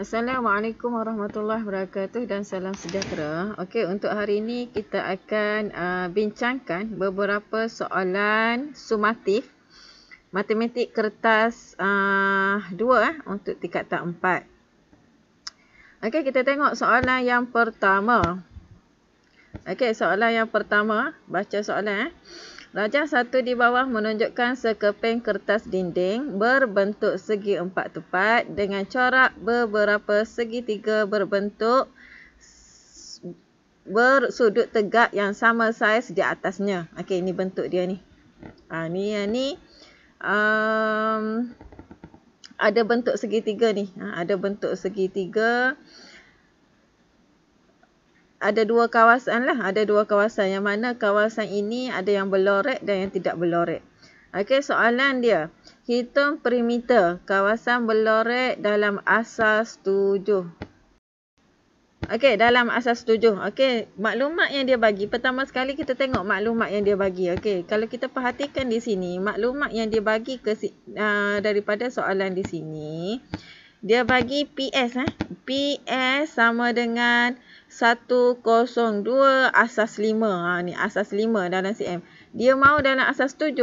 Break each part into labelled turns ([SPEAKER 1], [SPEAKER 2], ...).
[SPEAKER 1] Assalamualaikum warahmatullahi wabarakatuh dan salam sejahtera. Okey, untuk hari ini kita akan uh, bincangkan beberapa soalan sumatif matematik kertas uh, 2 eh, untuk tingkat tak 4. Okey, kita tengok soalan yang pertama. Okey, soalan yang pertama. Baca soalan eh. Rajah satu di bawah menunjukkan sekeping kertas dinding berbentuk segi empat tepat dengan corak beberapa segitiga berbentuk bersudut tegak yang sama saiz di atasnya. Okey, ini bentuk dia ni. Ha, ni yang ni. Um, ada bentuk segitiga ni. Ha, ada bentuk segitiga. Ada bentuk segitiga ada dua kawasan lah. Ada dua kawasan yang mana kawasan ini ada yang berloret dan yang tidak berloret. Okey, soalan dia. Hitung perimeter kawasan berloret dalam asas tujuh. Okey, dalam asas tujuh. Okey, maklumat yang dia bagi. Pertama sekali kita tengok maklumat yang dia bagi. Okey, kalau kita perhatikan di sini, maklumat yang dia bagi ke, uh, daripada soalan di sini. Dia bagi PS. Eh? PS sama dengan 102 asas 5. Ha, ni asas 5 dalam CM. Dia mahu dalam asas 7.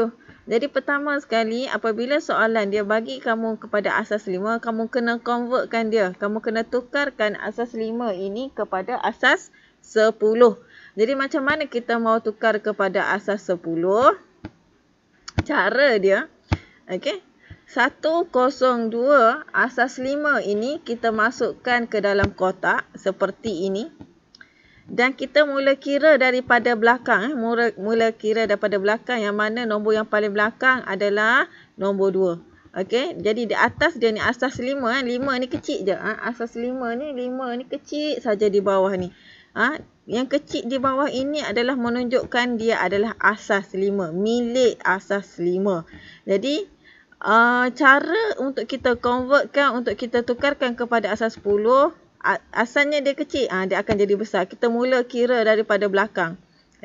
[SPEAKER 1] Jadi pertama sekali apabila soalan dia bagi kamu kepada asas 5. Kamu kena convertkan dia. Kamu kena tukarkan asas 5 ini kepada asas 10. Jadi macam mana kita mahu tukar kepada asas 10? Cara dia. Okay. 1.02 asas 5 ini kita masukkan ke dalam kotak seperti ini. Dan kita mula kira daripada belakang. Eh. Mula, mula kira daripada belakang yang mana nombor yang paling belakang adalah nombor 2. okay jadi di atas dia ni asas 5 eh. ni kecil je. Ha? Asas 5 ni, 5 ni kecil saja di bawah ni. Ha? Yang kecil di bawah ini adalah menunjukkan dia adalah asas lima Milik asas lima Jadi, Ah, cara untuk kita convertkan untuk kita tukarkan kepada asas 10 asalnya dia kecil ah dia akan jadi besar kita mula kira daripada belakang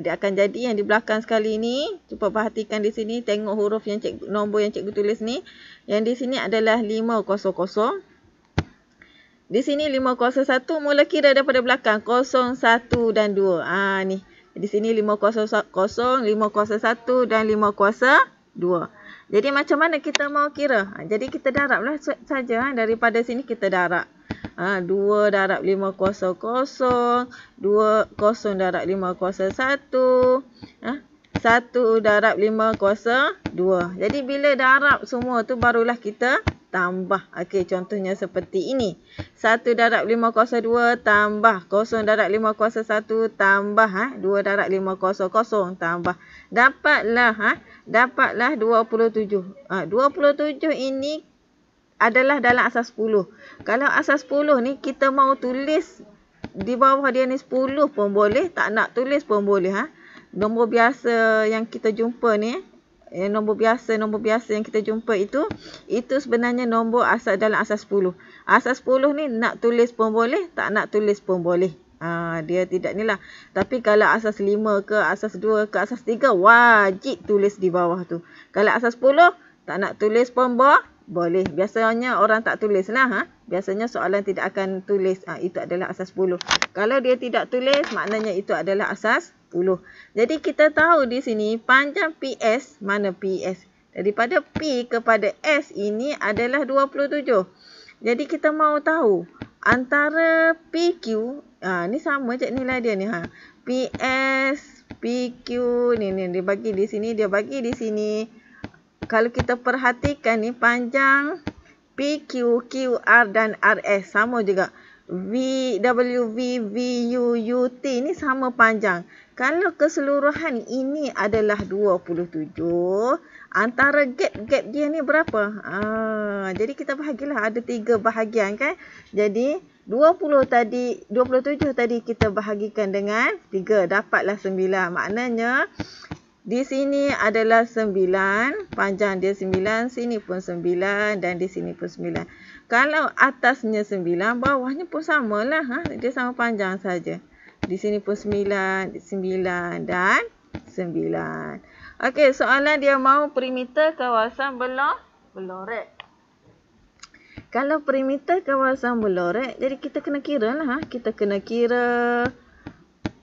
[SPEAKER 1] dia akan jadi yang di belakang sekali ni cuba perhatikan di sini tengok huruf yang cikgu nombor yang cikgu tulis ni yang di sini adalah 500 di sini 501 mula kira daripada belakang 01 dan 2 ah ha, ni di sini 500 501 dan 502 jadi macam mana kita mau kira? Ha, jadi kita daraplah saja ha, daripada sini kita ha, darab. Ha, 2 darab 5 kuasa kosong, 2 kosong darab 5 kuasa 1, ha, 1 darab 5 kuasa 2. Jadi bila darab semua tu barulah kita tambah. Okey, contohnya seperti ini. 1 darab 5 kuasa 2 tambah kosong darab 5 kuasa 1 tambah ha, 2 darab 5 kuasa kosong tambah. Dapatlah ha, dapatlah 27. 27 ha, ini adalah dalam asas 10. Kalau asas 10 ni kita mau tulis di bawah dia ni 10 pun boleh. Tak nak tulis pun boleh. Ha? Nombor biasa yang kita jumpa ni. Eh, nombor biasa, nombor biasa yang kita jumpa itu. Itu sebenarnya nombor asas dalam asas 10. Asas 10 ni nak tulis pun boleh. Tak nak tulis pun boleh. Ah dia tidak nilah. Tapi kalau asas lima ke asas dua ke asas tiga wajib tulis di bawah tu. Kalau asas 10 tak nak tulis pun boh, boleh. Biasanya orang tak tulislah ha. Biasanya soalan tidak akan tulis. Ah itu adalah asas 10. Kalau dia tidak tulis maknanya itu adalah asas 10. Jadi kita tahu di sini panjang PS mana PS. Daripada P kepada S ini adalah 27. Jadi kita mau tahu antara PQ ha, ni sama je ni lah dia ni ha. PS, PQ ni ni dia bagi di sini, dia bagi di sini. Kalau kita perhatikan ni panjang PQ, QR dan RS sama juga. V, W, V, V, U, U, T ni sama panjang. Kalau keseluruhan ini adalah 27, antara gap-gap dia ni berapa? Ah, jadi kita bahagilah ada tiga bahagian kan. Jadi 20 tadi 27 tadi kita bahagikan dengan 3 dapatlah 9 maknanya di sini adalah 9 panjang dia 9 sini pun 9 dan di sini pun 9 kalau atasnya 9 bawahnya pun samalah ha dia sama panjang saja di sini pun 9 9 dan 9 okey soalan dia mahu perimeter kawasan belah belorek kalau perimeter kawasan blok jadi kita kena kira lah ha? kita kena kira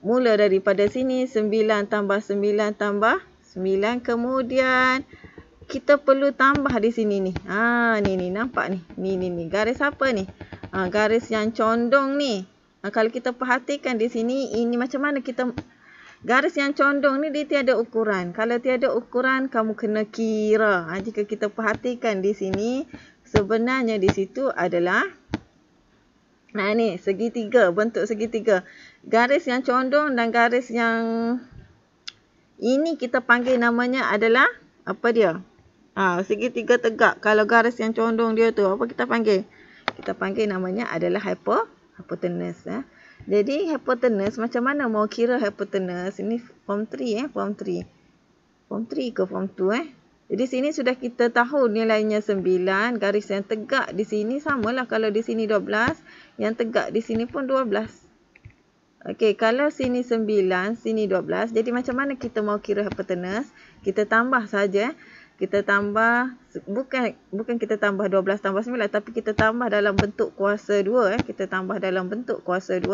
[SPEAKER 1] mula daripada sini 9 tambah 9 tambah 9 kemudian kita perlu tambah di sini ni ha, ni ni nampak ni ni ni ni garis apa ni ha, garis yang condong ni ha, kalau kita perhatikan di sini ini macam mana kita garis yang condong ni dia tiada ukuran kalau tiada ukuran kamu kena kira ha, jika kita perhatikan di sini sebenarnya di situ adalah nah ni segitiga bentuk segitiga garis yang condong dan garis yang ini kita panggil namanya adalah apa dia ha, segitiga tegak kalau garis yang condong dia tu apa kita panggil kita panggil namanya adalah hyper hypotenuse ya. jadi hypotenuse macam mana mau kira hypotenuse ini form 3 eh form 3 form 3 ke form 2 eh jadi sini sudah kita tahu nilainya 9. Garis yang tegak di sini samalah kalau di sini 12. Yang tegak di sini pun 12. Okey, kalau sini 9, sini 12. Jadi macam mana kita mau kira hypotenus? Kita tambah saja. Kita tambah, bukan bukan kita tambah 12 tambah 9. Tapi kita tambah dalam bentuk kuasa 2. Eh. Kita tambah dalam bentuk kuasa 2.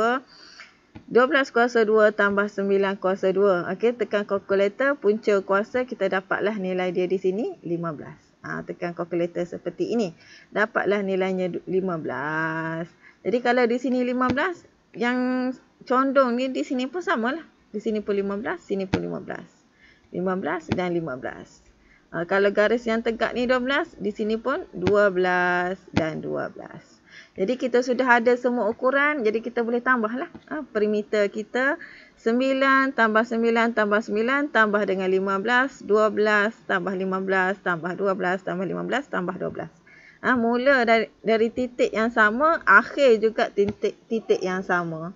[SPEAKER 1] 12 kuasa 2 tambah 9 kuasa 2. Okey, tekan kalkulator punca kuasa kita dapatlah nilai dia di sini 15. Ha, tekan kalkulator seperti ini. Dapatlah nilainya 15. Jadi kalau di sini 15, yang condong ni di sini pun sama lah. Di sini pun 15, sini pun 15. 15 dan 15. Ha, kalau garis yang tegak ni 12, di sini pun 12 dan 12. Jadi kita sudah ada semua ukuran jadi kita boleh tambah lah ha, perimeter kita 9 tambah 9 tambah 9 tambah dengan 15 12 tambah 15 tambah 12 tambah 15 tambah 12 ha, Mula dari, dari titik yang sama akhir juga titik, titik yang sama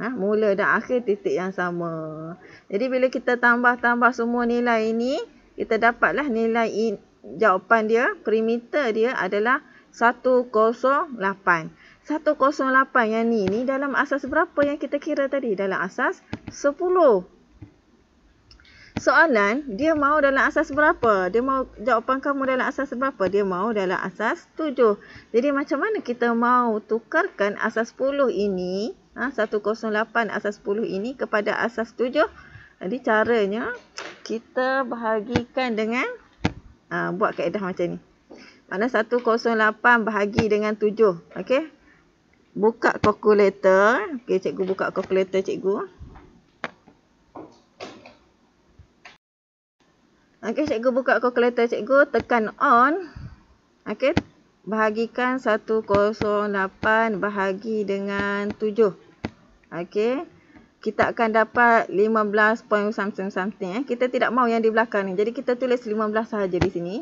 [SPEAKER 1] ha, Mula dan akhir titik yang sama Jadi bila kita tambah-tambah semua nilai ini kita dapatlah nilai in, jawapan dia perimeter dia adalah 0.5 108 yang ni ni dalam asas berapa yang kita kira tadi? Dalam asas 10. Soalan, dia mau dalam asas berapa? Dia mau jawapan kamu dalam asas berapa? Dia mau dalam asas 7. Jadi macam mana kita mau tukarkan asas 10 ini, ha, 108 asas 10 ini kepada asas 7? Jadi caranya, kita bahagikan dengan ha, buat kaedah macam ni. Mana 108 bahagi dengan 7. Okey. Buka kalkulator. Okey, cikgu buka kalkulator cikgu. Okey, cikgu buka kalkulator cikgu. Tekan on. Okey. Bahagikan 108 bahagi dengan 7. Okey. Kita akan dapat 15 point something something. Eh. Kita tidak mahu yang di belakang ni. Jadi, kita tulis 15 sahaja di sini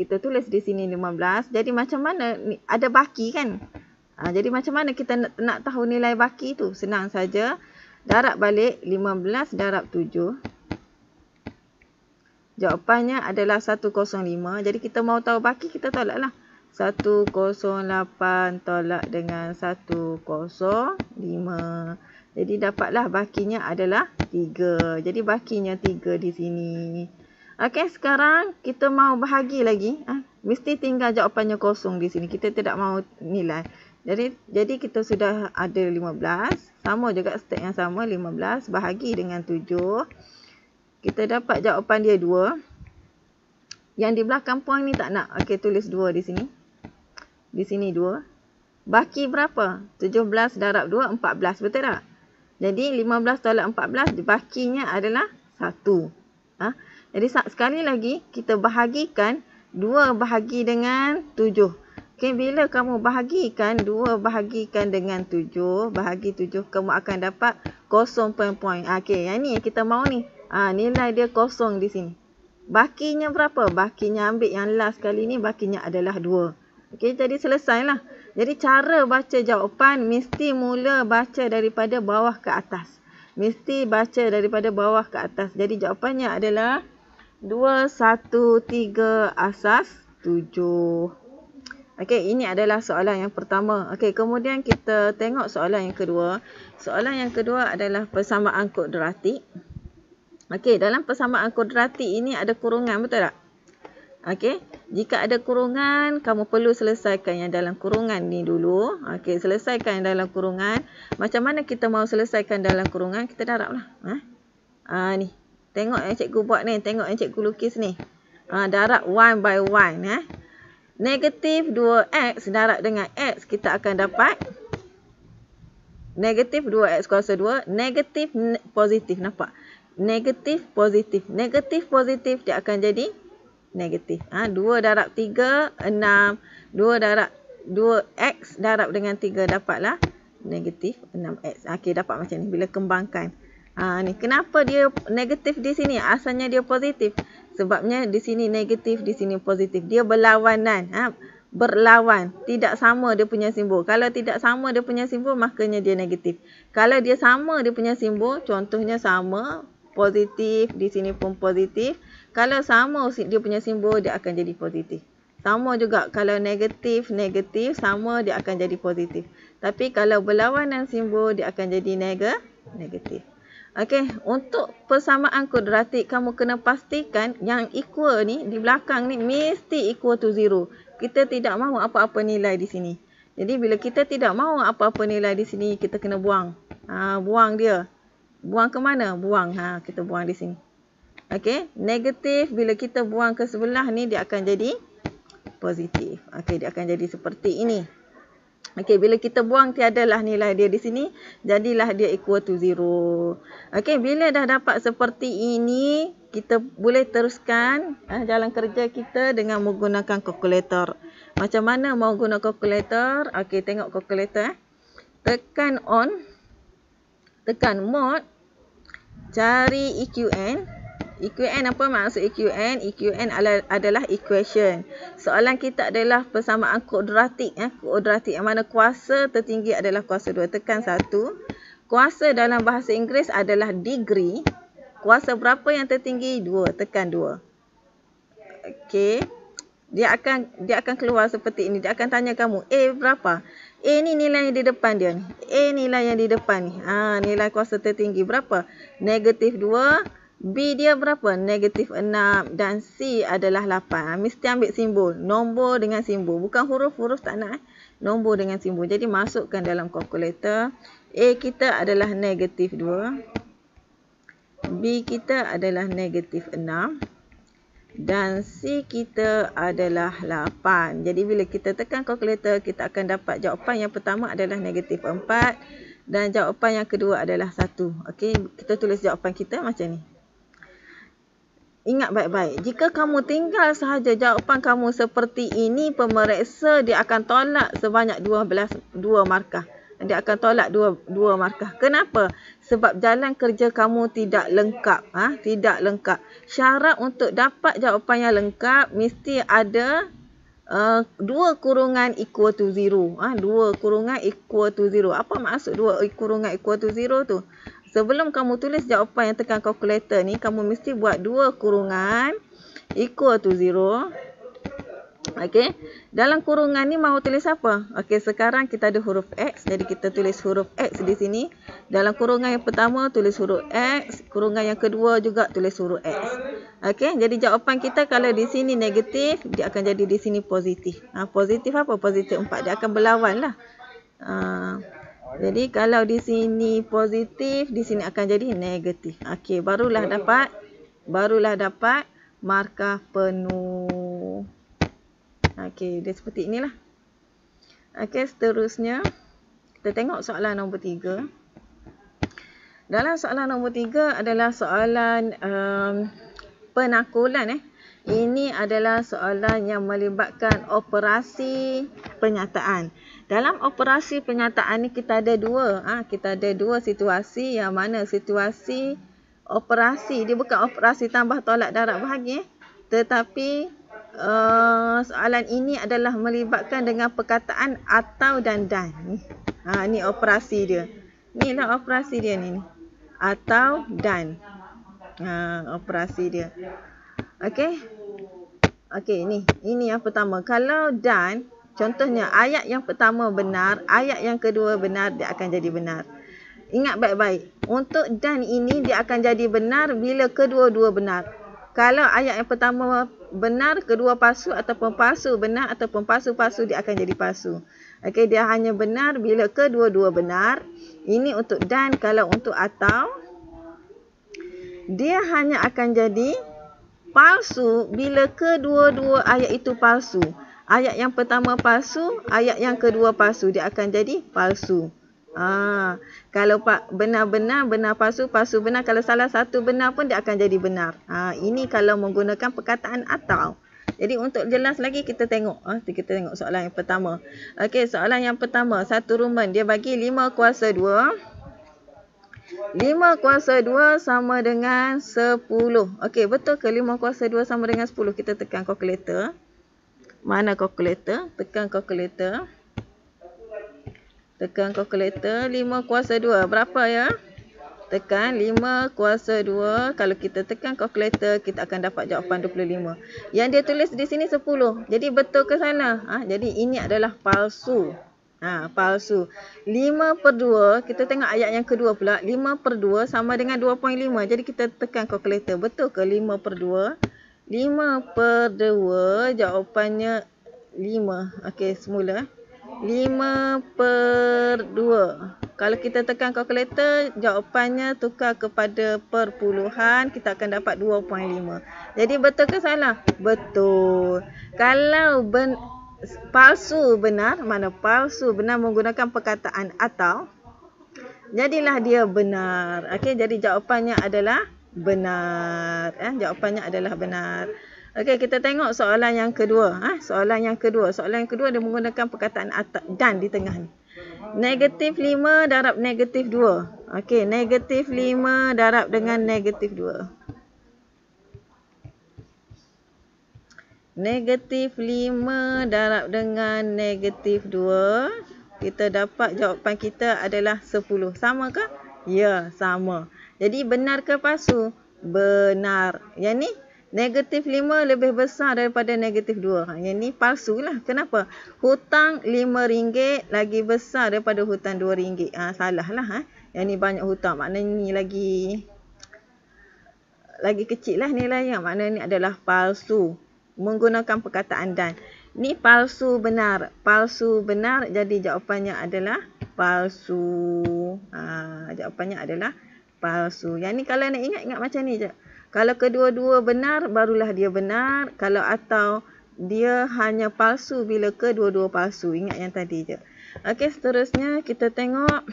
[SPEAKER 1] kita tulis di sini 15. Jadi macam mana ni, ada baki kan? Ha, jadi macam mana kita nak, nak tahu nilai baki tu? Senang saja. Darab balik 15 darab 7. Jawapannya adalah 105. Jadi kita mau tahu baki kita tolaklah. 108 tolak dengan 105. Jadi dapatlah bakinya adalah 3. Jadi bakinya 3 di sini. Okey, sekarang kita mau bahagi lagi. Ha? Mesti tinggal jawapannya kosong di sini. Kita tidak mau nilai. Jadi, jadi kita sudah ada 15. Sama juga step yang sama, 15 bahagi dengan 7. Kita dapat jawapan dia 2. Yang di belakang puang ni tak nak. Okey, tulis 2 di sini. Di sini 2. Baki berapa? 17 darab 2, 14. Betul tak? Jadi, 15 tolak 14, bakinya adalah 1. Haa? Ah. Jadi sekali lagi kita bahagikan 2 bahagi dengan 7. Okey bila kamu bahagikan 2 bahagikan dengan 7 bahagi 7 kamu akan dapat 0.0. Ah, okey yang ni kita mau ni. ha, nilai dia kosong di sini. Bakinya berapa? Bakinya ambil yang last kali ni bakinya adalah 2. Okey jadi selesailah. Jadi cara baca jawapan mesti mula baca daripada bawah ke atas. Mesti baca daripada bawah ke atas. Jadi jawapannya adalah 2, 1, 3 asas 7 Okey, ini adalah soalan yang pertama Okey, kemudian kita tengok soalan yang kedua Soalan yang kedua adalah persamaan kodratik Okey, dalam persamaan kodratik ini ada kurungan, betul tak? Okey, jika ada kurungan, kamu perlu selesaikan yang dalam kurungan ni dulu. Okey, selesaikan yang dalam kurungan. Macam mana kita mau selesaikan dalam kurungan? Kita daraplah. Ha? Ah ni. Tengok yang cikgu buat ni. Tengok yang cikgu lukis ni. Ha, darab one by one. Eh. Negatif 2x darab dengan x kita akan dapat. Negatif 2x kuasa 2. Negatif positif. Nampak? Negatif positif. Negatif positif dia akan jadi negatif. Ha, ah, 2 darab 3, 6. 2 darab 2x darab dengan 3 dapatlah negatif 6x. Ah, okey dapat macam ni. Bila kembangkan. Ha, ni. Kenapa dia negatif di sini? Asalnya dia positif. Sebabnya di sini negatif, di sini positif. Dia berlawanan. Ha? Berlawan. Tidak sama dia punya simbol. Kalau tidak sama dia punya simbol, makanya dia negatif. Kalau dia sama dia punya simbol, contohnya sama, positif, di sini pun positif. Kalau sama dia punya simbol, dia akan jadi positif. Sama juga kalau negatif, negatif, sama dia akan jadi positif. Tapi kalau berlawanan simbol, dia akan jadi neg negatif. Okey, untuk persamaan kuadratik kamu kena pastikan yang equal ni di belakang ni mesti equal to zero. Kita tidak mahu apa-apa nilai di sini. Jadi bila kita tidak mahu apa-apa nilai di sini, kita kena buang. Ha, buang dia. Buang ke mana? Buang. Ha, kita buang di sini. Okey, negatif bila kita buang ke sebelah ni dia akan jadi positif. Okey, dia akan jadi seperti ini. Okey, bila kita buang tiada tiadalah nilai dia di sini, jadilah dia equal to zero. Okey, bila dah dapat seperti ini, kita boleh teruskan eh, jalan kerja kita dengan menggunakan kalkulator. Macam mana mau guna kalkulator? Okey, tengok kalkulator eh. Tekan on, tekan mod, cari EQN. EQN apa maksud EQN? EQN adalah equation. Soalan kita adalah persamaan kuadratik. Eh? Kuadratik yang mana kuasa tertinggi adalah kuasa 2. Tekan 1. Kuasa dalam bahasa Inggeris adalah degree. Kuasa berapa yang tertinggi? 2. Tekan 2. Okey. Dia akan dia akan keluar seperti ini. Dia akan tanya kamu, A berapa? A ni nilai yang di depan dia ni. A nilai yang di depan ni. Ha, nilai kuasa tertinggi berapa? Negatif 2. B dia berapa? Negatif 6 dan C adalah 8. Ah, mesti ambil simbol. Nombor dengan simbol. Bukan huruf. Huruf tak nak. Eh? Nombor dengan simbol. Jadi masukkan dalam kalkulator. A kita adalah negatif 2. B kita adalah negatif 6. Dan C kita adalah 8. Jadi bila kita tekan kalkulator, kita akan dapat jawapan yang pertama adalah negatif 4. Dan jawapan yang kedua adalah 1. Okay? Kita tulis jawapan kita macam ni. Ingat baik-baik, jika kamu tinggal sahaja jawapan kamu seperti ini, pemeriksa dia akan tolak sebanyak 12 2 markah. Dia akan tolak 2 2 markah. Kenapa? Sebab jalan kerja kamu tidak lengkap, ah, ha? tidak lengkap. Syarat untuk dapat jawapan yang lengkap mesti ada uh, dua kurungan equal to zero. Ah, ha? dua kurungan equal to zero. Apa maksud dua kurungan equal to zero tu? Sebelum kamu tulis jawapan yang tekan kalkulator ni, kamu mesti buat dua kurungan equal to zero. Okey. Dalam kurungan ni mahu tulis apa? Okey, sekarang kita ada huruf X. Jadi kita tulis huruf X di sini. Dalam kurungan yang pertama tulis huruf X, kurungan yang kedua juga tulis huruf X. Okey, jadi jawapan kita kalau di sini negatif, dia akan jadi di sini positif. Ah, ha, positif apa? Positif 4. Dia akan berlawanlah. Ah ha. uh, jadi kalau di sini positif, di sini akan jadi negatif. Okey, barulah dapat barulah dapat markah penuh. Okey, dia seperti inilah. Okey, seterusnya kita tengok soalan nombor 3. Dalam soalan nombor 3 adalah soalan um, penakulan eh. Ini adalah soalan yang melibatkan operasi Pernyataan Dalam operasi pernyataan ni kita ada dua. Ah, kita ada dua situasi yang mana situasi operasi dia bukan operasi tambah tolak darab bahagi eh. tetapi uh, soalan ini adalah melibatkan dengan perkataan atau dan dan ni. Ha, ni operasi dia. Ni lah operasi dia ni. Atau dan. Ha, operasi dia. Okey. Okey ni. Ini yang pertama. Kalau dan Contohnya ayat yang pertama benar, ayat yang kedua benar dia akan jadi benar. Ingat baik-baik. Untuk dan ini dia akan jadi benar bila kedua-dua benar. Kalau ayat yang pertama benar, kedua palsu ataupun palsu benar ataupun palsu-palsu dia akan jadi palsu. Okey, dia hanya benar bila kedua-dua benar. Ini untuk dan kalau untuk atau dia hanya akan jadi palsu bila kedua-dua ayat itu palsu ayat yang pertama palsu, ayat yang kedua palsu. Dia akan jadi palsu. Ah, kalau pak benar-benar, benar palsu, palsu benar. Kalau salah satu benar pun dia akan jadi benar. Ah, ini kalau menggunakan perkataan atau. Jadi untuk jelas lagi kita tengok. Ah, kita tengok soalan yang pertama. Okey, soalan yang pertama. Satu rumen dia bagi lima kuasa dua. lima kuasa dua sama dengan sepuluh. Okey, betul ke 5 kuasa dua sama dengan sepuluh. Kita tekan calculator mana calculator tekan calculator tekan calculator 5 kuasa 2 berapa ya tekan 5 kuasa 2 kalau kita tekan calculator kita akan dapat jawapan 25 yang dia tulis di sini 10 jadi betul ke sana ha, jadi ini adalah palsu ha, palsu 5 per 2 kita tengok ayat yang kedua pula 5 per 2 sama dengan 2.5 jadi kita tekan calculator betul ke 5 per 2 5 per 2 jawapannya 5 ok semula 5 per 2 kalau kita tekan kalkulator jawapannya tukar kepada perpuluhan kita akan dapat 2.5 jadi betul ke salah? betul kalau ben palsu benar mana palsu benar menggunakan perkataan atau jadilah dia benar ok jadi jawapannya adalah 2.5 benar. Eh, jawapannya adalah benar. Okey, kita tengok soalan yang kedua. Eh, soalan yang kedua. Soalan yang kedua dia menggunakan perkataan dan di tengah ni. Negatif 5 darab negatif 2. Okey, negatif 5 darab dengan negatif 2. Negatif 5 darab dengan negatif 2. Kita dapat jawapan kita adalah 10. Sama ke? Ya, Sama. Jadi benar ke palsu? Benar. Yang ni negatif 5 lebih besar daripada negatif 2. Yang ni palsu lah. Kenapa? Hutang rm ringgit lagi besar daripada hutang rm ringgit. Ha, ah, salah lah. Ha? Eh. Yang ni banyak hutang. Maknanya ni lagi lagi kecil lah nilai yang mana ni adalah palsu menggunakan perkataan dan ni palsu benar palsu benar jadi jawapannya adalah palsu ha, jawapannya adalah palsu. Yang ni kalau nak ingat, ingat macam ni je. Kalau kedua-dua benar, barulah dia benar. Kalau atau dia hanya palsu bila kedua-dua palsu. Ingat yang tadi je. Okey, seterusnya kita tengok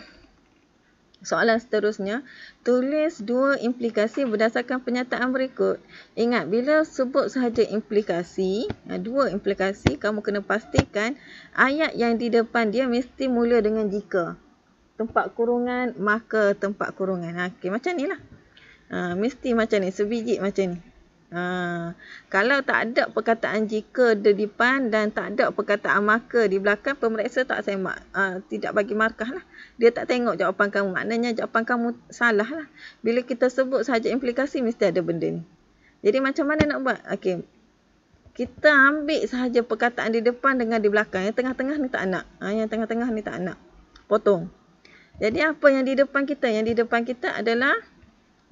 [SPEAKER 1] soalan seterusnya. Tulis dua implikasi berdasarkan pernyataan berikut. Ingat, bila sebut sahaja implikasi, ha, dua implikasi, kamu kena pastikan ayat yang di depan dia mesti mula dengan jika tempat kurungan maka tempat kurungan ha, okey macam ni lah. uh, mesti macam ni sebiji macam ni Ha, kalau tak ada perkataan jika di depan dan tak ada perkataan maka di belakang pemeriksa tak semak ha, tidak bagi markah lah dia tak tengok jawapan kamu maknanya jawapan kamu salah lah bila kita sebut sahaja implikasi mesti ada benda ni jadi macam mana nak buat okay. kita ambil sahaja perkataan di depan dengan di belakang yang tengah-tengah ni tak nak ha, yang tengah-tengah ni tak nak potong jadi apa yang di depan kita? Yang di depan kita adalah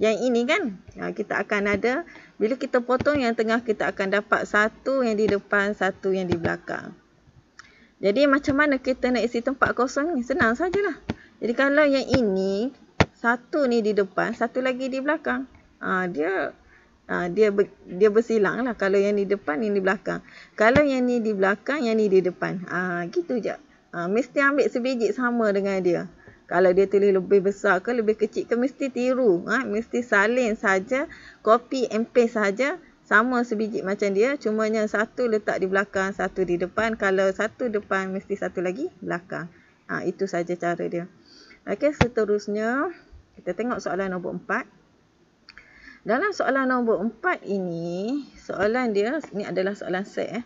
[SPEAKER 1] yang ini kan? Ha, kita akan ada, bila kita potong yang tengah kita akan dapat satu yang di depan, satu yang di belakang. Jadi macam mana kita nak isi tempat kosong ni? Senang sajalah. Jadi kalau yang ini, satu ni di depan, satu lagi di belakang. Ha, dia ha, dia ber, dia bersilang lah. Kalau yang di depan, ini di belakang. Kalau yang ni di belakang, yang ni di depan. Ha, gitu je. Ha, mesti ambil sebijik sama dengan dia. Kalau dia tulis lebih besar ke lebih kecil ke mesti tiru. Ha? Mesti salin saja, Copy and paste saja, Sama sebiji macam dia. Cumanya satu letak di belakang, satu di depan. Kalau satu depan mesti satu lagi belakang. Ha, itu saja cara dia. Okey seterusnya kita tengok soalan nombor empat. Dalam soalan nombor empat ini, soalan dia, ini adalah soalan set eh.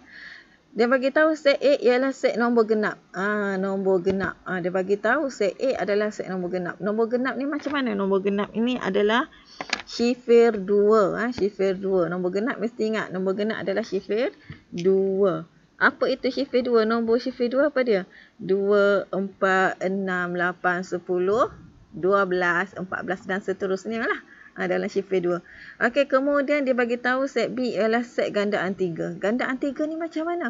[SPEAKER 1] Dia bagi tahu set A ialah set nombor genap. Ah, nombor genap. Ah, dia bagi tahu set A adalah set nombor genap. Nombor genap ni macam mana? Nombor genap ini adalah shifir 2. Ah, shifir 2. Nombor genap mesti ingat. Nombor genap adalah shifir 2. Apa itu shifir 2? Nombor shifir 2 apa dia? 2, 4, 6, 8, 10, 12, 14 dan seterusnya lah ha, dalam shifter 2. Okey, kemudian dia bagi tahu set B ialah set gandaan 3. Gandaan 3 ni macam mana?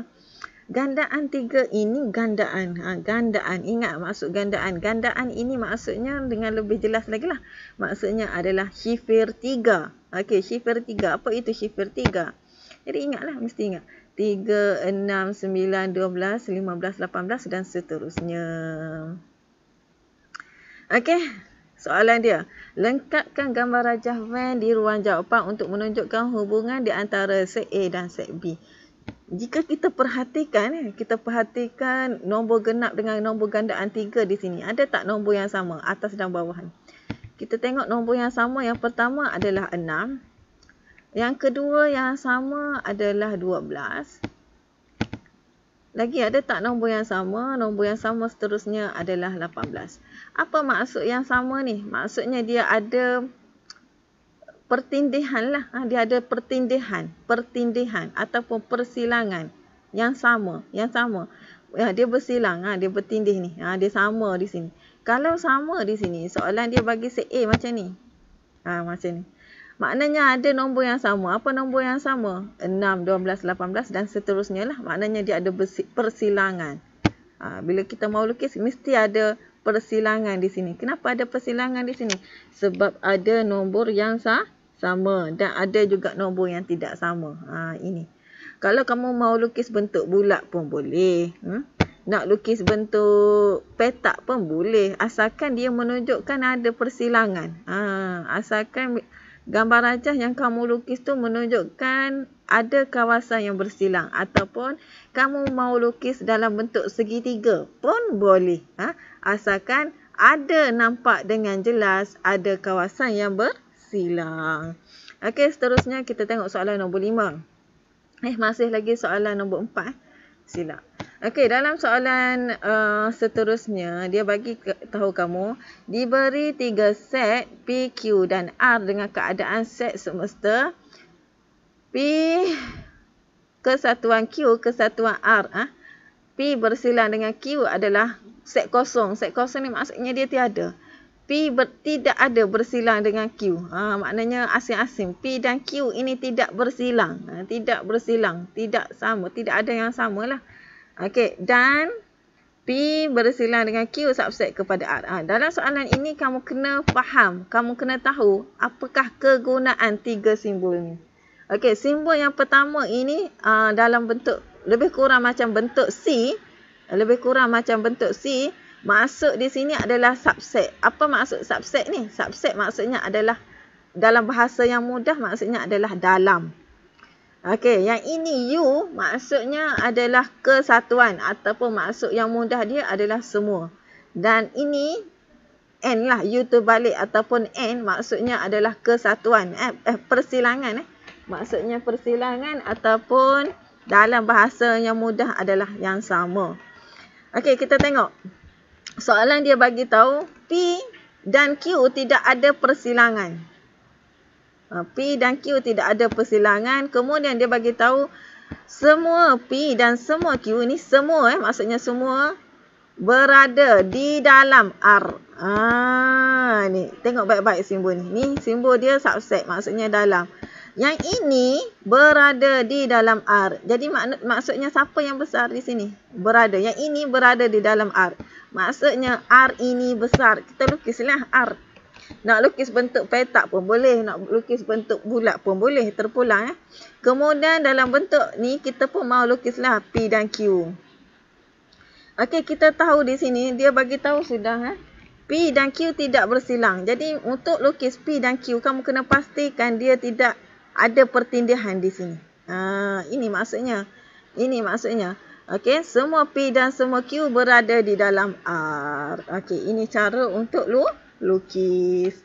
[SPEAKER 1] Gandaan 3 ini gandaan. Ha, gandaan. Ingat maksud gandaan. Gandaan ini maksudnya dengan lebih jelas lagi lah. Maksudnya adalah shifter 3. Okey, shifter 3. Apa itu shifter 3? Jadi ingatlah, mesti ingat. 3, 6, 9, 12, 15, 18 dan seterusnya. Okey. Soalan dia, lengkapkan gambar rajah van di ruang jawapan untuk menunjukkan hubungan di antara set A dan set B. Jika kita perhatikan, eh, kita perhatikan nombor genap dengan nombor gandaan 3 di sini. Ada tak nombor yang sama atas dan bawah? Kita tengok nombor yang sama yang pertama adalah enam. Yang kedua yang sama adalah dua belas. Lagi ada tak nombor yang sama? Nombor yang sama seterusnya adalah 18. Apa maksud yang sama ni? Maksudnya dia ada pertindihan lah. Ha, dia ada pertindihan. Pertindihan ataupun persilangan yang sama. Yang sama. Ya, dia bersilang, ha, dia bertindih ni. Ha, dia sama di sini. Kalau sama di sini, soalan dia bagi se A macam ni. Ha, macam ni. Maknanya ada nombor yang sama. Apa nombor yang sama? 6, 12, 18 dan seterusnya lah. Maknanya dia ada persilangan. Ha, bila kita mau lukis, mesti ada persilangan di sini. Kenapa ada persilangan di sini? Sebab ada nombor yang sah sama dan ada juga nombor yang tidak sama. Ha, ini. Kalau kamu mau lukis bentuk bulat pun boleh. Hmm? Nak lukis bentuk petak pun boleh. Asalkan dia menunjukkan ada persilangan. Ha, asalkan gambar rajah yang kamu lukis tu menunjukkan ada kawasan yang bersilang ataupun kamu mau lukis dalam bentuk segitiga pun boleh ha? asalkan ada nampak dengan jelas ada kawasan yang bersilang. Okey, seterusnya kita tengok soalan nombor lima. Eh, masih lagi soalan nombor empat, Silap. Okey, dalam soalan uh, seterusnya, dia bagi ke, tahu kamu, diberi tiga set P, Q dan R dengan keadaan set semesta P kesatuan Q, kesatuan R. Ha? P bersilang dengan Q adalah set kosong. Set kosong ni maksudnya dia tiada. P ber, tidak ada bersilang dengan Q. Ha, maknanya asing-asing. P dan Q ini tidak bersilang. Ha, tidak bersilang. Tidak sama. Tidak ada yang samalah. lah. Okey, dan P bersilang dengan Q subset kepada R. Ha, ah, dalam soalan ini, kamu kena faham. Kamu kena tahu apakah kegunaan tiga simbol ini. Okey, simbol yang pertama ini uh, dalam bentuk, lebih kurang macam bentuk C. Lebih kurang macam bentuk C. Masuk di sini adalah subset. Apa maksud subset ni? Subset maksudnya adalah dalam bahasa yang mudah maksudnya adalah dalam. Okey, yang ini U maksudnya adalah kesatuan ataupun maksud yang mudah dia adalah semua. Dan ini N lah, U tu balik ataupun N maksudnya adalah kesatuan, eh, eh persilangan eh. Maksudnya persilangan ataupun dalam bahasa yang mudah adalah yang sama. Okey, kita tengok. Soalan dia bagi tahu P dan Q tidak ada persilangan. Ah, P dan Q tidak ada persilangan. Kemudian dia bagi tahu semua P dan semua Q ni semua eh maksudnya semua berada di dalam R. Ah ni tengok baik-baik simbol ni. Ni simbol dia subset maksudnya dalam. Yang ini berada di dalam R. Jadi mak maksudnya siapa yang besar di sini? Berada. Yang ini berada di dalam R. Maksudnya R ini besar. Kita lukislah R. Nak lukis bentuk petak pun boleh. Nak lukis bentuk bulat pun boleh. Terpulang ya. Kemudian dalam bentuk ni kita pun mau lukislah P dan Q. Okey kita tahu di sini dia bagi tahu sudah ya. P dan Q tidak bersilang. Jadi untuk lukis P dan Q kamu kena pastikan dia tidak ada pertindihan di sini. Ha, ini maksudnya. Ini maksudnya. Okey, semua P dan semua Q berada di dalam R. Okey, ini cara untuk lu lukis.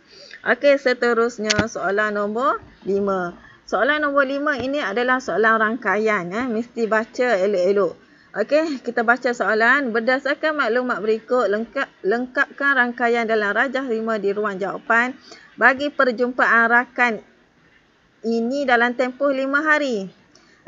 [SPEAKER 1] Okey, seterusnya soalan nombor lima. Soalan nombor lima ini adalah soalan rangkaian. Eh. Mesti baca elok-elok. Okey, kita baca soalan. Berdasarkan maklumat berikut, lengkap, lengkapkan rangkaian dalam rajah lima di ruang jawapan bagi perjumpaan rakan ini dalam tempoh lima hari.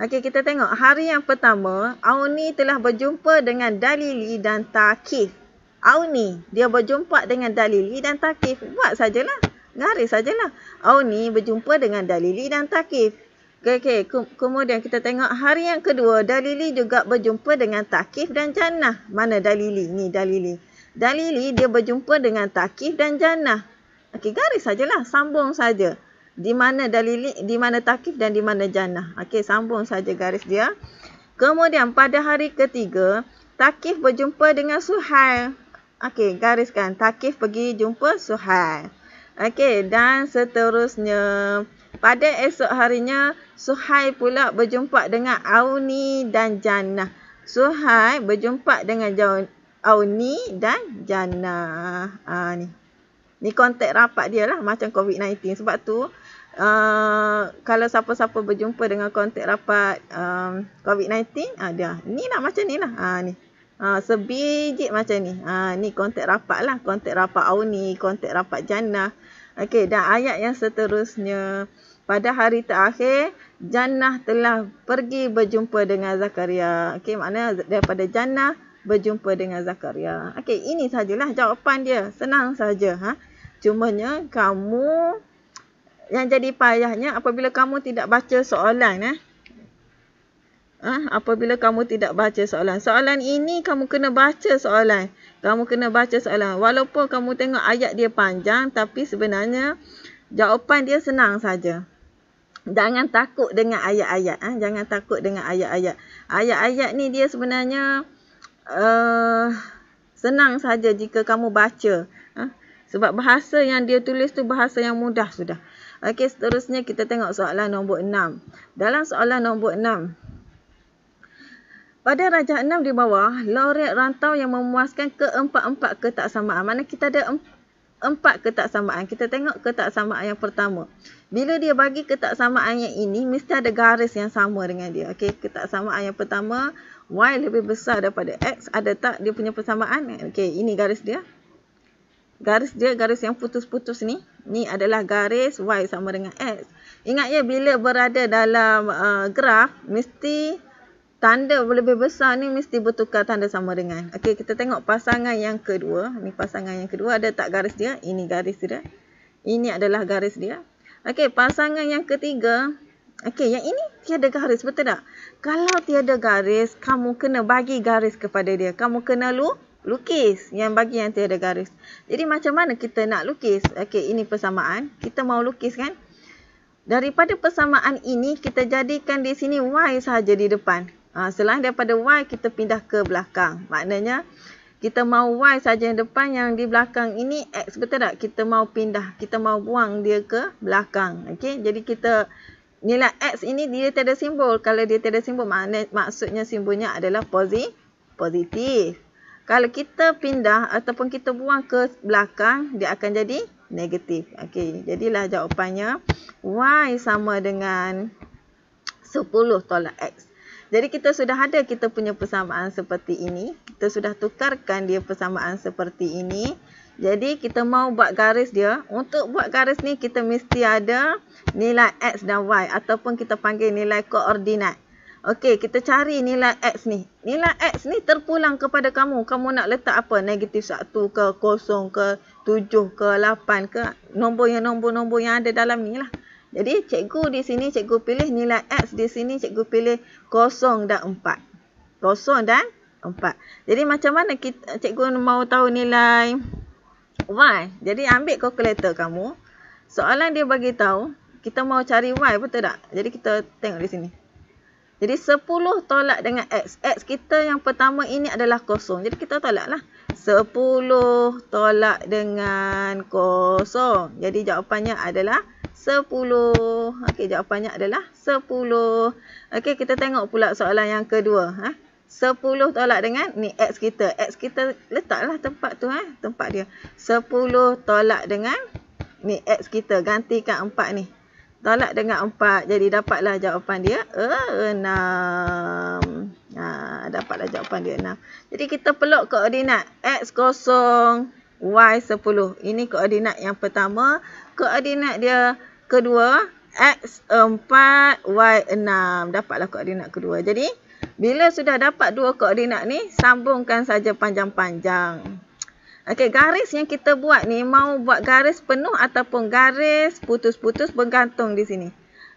[SPEAKER 1] Okey, kita tengok. Hari yang pertama, Auni telah berjumpa dengan Dalili dan Takif. Au ni, dia berjumpa dengan dalili dan takif. Buat sajalah. Garis sajalah. Au ni berjumpa dengan dalili dan takif. Okey, okay. kemudian kita tengok hari yang kedua. Dalili juga berjumpa dengan takif dan jannah. Mana dalili? Ni dalili. Dalili dia berjumpa dengan takif dan jannah. Okey, garis sajalah. Sambung saja. Di mana dalili, di mana takif dan di mana jannah. Okey, sambung saja garis dia. Kemudian pada hari ketiga, Takif berjumpa dengan Suhail. Okey, gariskan. Takif pergi jumpa Suhail. Okey, dan seterusnya. Pada esok harinya, Suhail pula berjumpa dengan Auni dan Jannah. Suhail berjumpa dengan Auni dan Jannah. Ha, ni. ni kontak rapat dia lah macam COVID-19. Sebab tu, Uh, kalau siapa-siapa berjumpa dengan kontak rapat um, ah, COVID-19 ada. Uh, ni nak lah macam ni lah. Uh, ni. Ha, sebijik macam ni. Ha, ni kontak rapat lah. Kontak rapat awni, kontak rapat jannah. Okey, dan ayat yang seterusnya. Pada hari terakhir, jannah telah pergi berjumpa dengan Zakaria. Okey, makna daripada jannah berjumpa dengan Zakaria. Okey, ini sajalah jawapan dia. Senang saja. Ha? Cumanya kamu yang jadi payahnya apabila kamu tidak baca soalan. Eh? Ah, ha? apabila kamu tidak baca soalan. Soalan ini kamu kena baca soalan. Kamu kena baca soalan. Walaupun kamu tengok ayat dia panjang tapi sebenarnya jawapan dia senang saja. Jangan takut dengan ayat-ayat ha? jangan takut dengan ayat-ayat. Ayat-ayat ni dia sebenarnya uh, senang saja jika kamu baca. ha? sebab bahasa yang dia tulis tu bahasa yang mudah sudah. Okey, seterusnya kita tengok soalan nombor enam. Dalam soalan nombor enam. Pada Raja Enam di bawah, loret rantau yang memuaskan keempat-empat ketaksamaan. Mana kita ada empat ketaksamaan. Kita tengok ketaksamaan yang pertama. Bila dia bagi ketaksamaan yang ini, mesti ada garis yang sama dengan dia. Okey, ketaksamaan yang pertama, Y lebih besar daripada X. Ada tak dia punya persamaan? Okey, ini garis dia. Garis dia, garis yang putus-putus ni. Ni adalah garis Y sama dengan X. Ingat ya, bila berada dalam uh, graf, mesti tanda boleh lebih besar ni mesti bertukar tanda sama dengan. Okey, kita tengok pasangan yang kedua. Ni pasangan yang kedua ada tak garis dia? Ini garis dia. Ini adalah garis dia. Okey, pasangan yang ketiga. Okey, yang ini tiada garis, betul tak? Kalau tiada garis, kamu kena bagi garis kepada dia. Kamu kena lu lukis yang bagi yang tiada garis. Jadi macam mana kita nak lukis? Okey, ini persamaan. Kita mau lukis kan? Daripada persamaan ini, kita jadikan di sini Y saja di depan. Ha, selain daripada Y, kita pindah ke belakang. Maknanya, kita mahu Y saja yang depan, yang di belakang ini X. Betul tak? Kita mahu pindah. Kita mahu buang dia ke belakang. okay jadi kita nilai X ini dia tiada simbol. Kalau dia tiada simbol, maknanya maksudnya simbolnya adalah posi, positif. Kalau kita pindah ataupun kita buang ke belakang, dia akan jadi negatif. okay jadilah jawapannya Y sama dengan 10 tolak X. Jadi kita sudah ada kita punya persamaan seperti ini. Kita sudah tukarkan dia persamaan seperti ini. Jadi kita mau buat garis dia. Untuk buat garis ni kita mesti ada nilai X dan Y. Ataupun kita panggil nilai koordinat. Okey kita cari nilai X ni. Nilai X ni terpulang kepada kamu. Kamu nak letak apa? Negatif 1 ke kosong ke 7 ke 8 ke. Nombor yang nombor-nombor yang ada dalam ni lah. Jadi cikgu di sini cikgu pilih nilai X di sini cikgu pilih kosong dan empat kosong dan empat. Jadi macam mana kita, cikgu mau tahu nilai Y? Jadi ambil kalkulator kamu. Soalan dia bagi tahu kita mau cari Y betul tak? Jadi kita tengok di sini. Jadi 10 tolak dengan X. X kita yang pertama ini adalah kosong. Jadi kita tolaklah. 10 tolak dengan kosong. Jadi jawapannya adalah Sepuluh. Okey, jawapannya adalah sepuluh. Okey, kita tengok pula soalan yang kedua. Ha? 10 tolak dengan ni X kita. X kita letaklah tempat tu. Ha? Tempat dia. Sepuluh tolak dengan ni X kita. Gantikan empat ni. Tolak dengan empat. Jadi dapatlah jawapan dia enam. Ha, dapatlah jawapan dia enam. Jadi kita peluk koordinat. X kosong. Y 10. Ini koordinat yang pertama koordinat dia kedua x 4 y 6 dapatlah koordinat kedua jadi bila sudah dapat dua koordinat ni sambungkan saja panjang-panjang okey garis yang kita buat ni mau buat garis penuh ataupun garis putus-putus bergantung di sini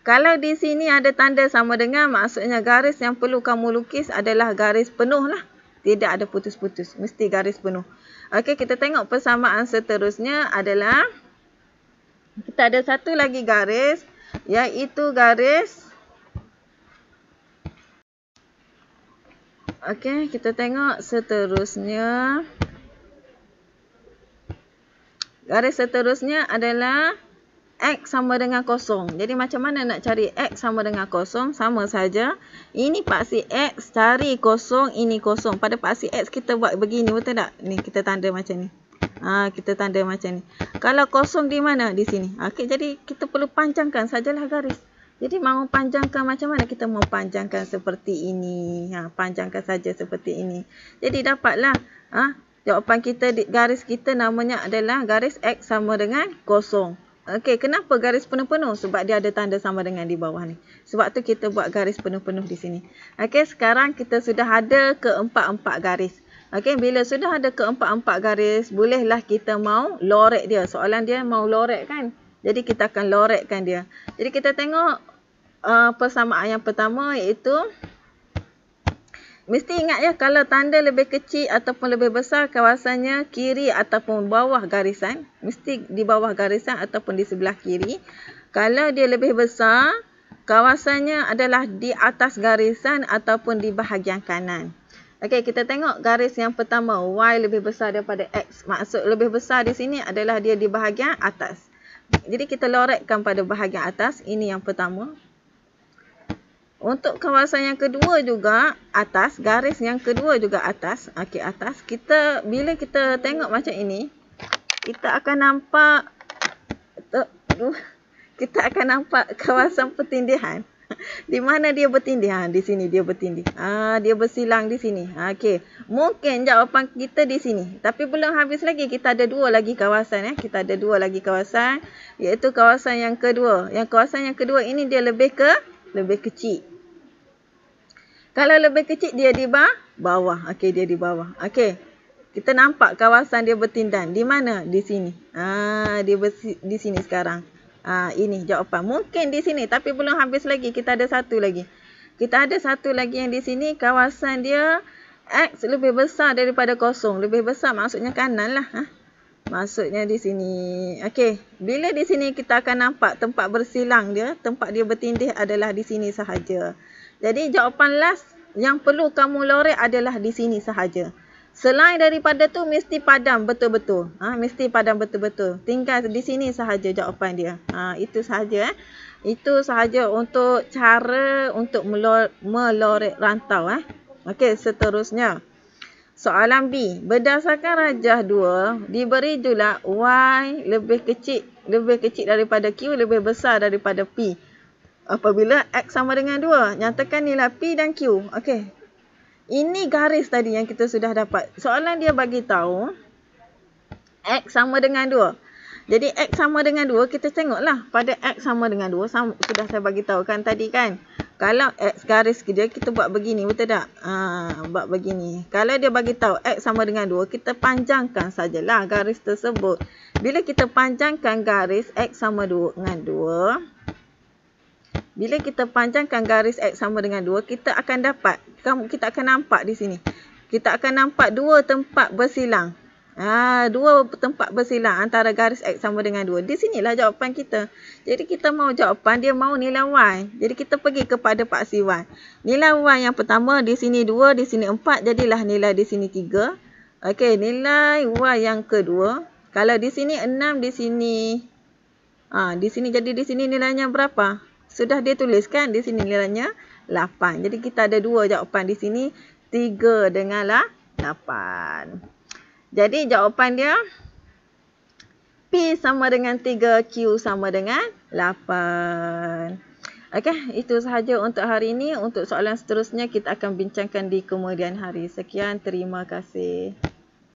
[SPEAKER 1] kalau di sini ada tanda sama dengan maksudnya garis yang perlu kamu lukis adalah garis penuh lah tidak ada putus-putus mesti garis penuh okey kita tengok persamaan seterusnya adalah kita ada satu lagi garis iaitu garis Okey, kita tengok seterusnya. Garis seterusnya adalah X sama dengan kosong. Jadi macam mana nak cari X sama dengan kosong? Sama saja. Ini paksi X cari kosong, ini kosong. Pada paksi X kita buat begini, betul tak? Ni kita tanda macam ni. Ha, kita tanda macam ni. Kalau kosong di mana? Di sini. Okey, ha, jadi kita perlu panjangkan sajalah garis. Jadi mau panjangkan macam mana? Kita mau panjangkan seperti ini. Ha, panjangkan saja seperti ini. Jadi dapatlah ha, jawapan kita, garis kita namanya adalah garis X sama dengan kosong. Okey, kenapa garis penuh-penuh? Sebab dia ada tanda sama dengan di bawah ni. Sebab tu kita buat garis penuh-penuh di sini. Okey, sekarang kita sudah ada keempat-empat garis. Garis. Okey, bila sudah ada keempat-empat garis, bolehlah kita mau lorek dia. Soalan dia mau lorek kan? Jadi kita akan lorekkan dia. Jadi kita tengok uh, persamaan yang pertama iaitu mesti ingat ya kalau tanda lebih kecil ataupun lebih besar kawasannya kiri ataupun bawah garisan, mesti di bawah garisan ataupun di sebelah kiri. Kalau dia lebih besar, kawasannya adalah di atas garisan ataupun di bahagian kanan. Okey, kita tengok garis yang pertama. Y lebih besar daripada X. Maksud lebih besar di sini adalah dia di bahagian atas. Jadi, kita lorekkan pada bahagian atas. Ini yang pertama. Untuk kawasan yang kedua juga atas. Garis yang kedua juga atas. Okey, atas. Kita Bila kita tengok macam ini, kita akan nampak... Kita akan nampak kawasan pertindihan di mana dia bertindih? Ha, di sini dia bertindih. Ha, dia bersilang di sini. Ha, okay. Mungkin jawapan kita di sini. Tapi belum habis lagi. Kita ada dua lagi kawasan. Eh. Kita ada dua lagi kawasan. Iaitu kawasan yang kedua. Yang kawasan yang kedua ini dia lebih ke? Lebih kecil. Kalau lebih kecil dia di bawah. bawah. Okey dia di bawah. Okey. Kita nampak kawasan dia bertindan. Di mana? Di sini. Ah, dia bersi, di sini Sekarang. Ha, ini jawapan. Mungkin di sini tapi belum habis lagi. Kita ada satu lagi. Kita ada satu lagi yang di sini. Kawasan dia X lebih besar daripada kosong. Lebih besar maksudnya kanan lah. Ha? Maksudnya di sini. Okey. Bila di sini kita akan nampak tempat bersilang dia. Tempat dia bertindih adalah di sini sahaja. Jadi jawapan last yang perlu kamu lorek adalah di sini sahaja. Selain daripada tu mesti padam betul-betul. Ha, mesti padam betul-betul. Tinggal di sini sahaja jawapan dia. Ha, itu sahaja eh. Itu sahaja untuk cara untuk melor melorek rantau eh. Okey, seterusnya. Soalan B. Berdasarkan rajah 2, diberi juga Y lebih kecil lebih kecil daripada Q, lebih besar daripada P. Apabila X sama dengan 2, nyatakan nilai P dan Q. Okey, ini garis tadi yang kita sudah dapat. Soalan dia bagi tahu x sama dengan 2. Jadi x sama dengan 2 kita tengoklah pada x sama dengan 2 sama, sudah saya bagi tahu kan tadi kan. Kalau x garis dia kita buat begini betul tak? Ah buat begini. Kalau dia bagi tahu x sama dengan 2 kita panjangkan sajalah garis tersebut. Bila kita panjangkan garis x sama 2 dengan 2 bila kita panjangkan garis X sama dengan 2, kita akan dapat, kita akan nampak di sini. Kita akan nampak dua tempat bersilang. Ha, dua tempat bersilang antara garis X sama dengan 2. Di sinilah jawapan kita. Jadi kita mau jawapan, dia mau nilai Y. Jadi kita pergi kepada paksi Y. Nilai Y yang pertama, di sini 2, di sini 4, jadilah nilai di sini 3. Okey, nilai Y yang kedua. Kalau di sini 6, di sini... Ha, di sini jadi di sini nilainya berapa? Sudah dia tuliskan di sini nilainya 8. Jadi kita ada dua jawapan di sini. 3 dengan 8. Jadi jawapan dia P sama dengan 3, Q sama dengan 8. Okey, itu sahaja untuk hari ini. Untuk soalan seterusnya kita akan bincangkan di kemudian hari. Sekian, terima kasih.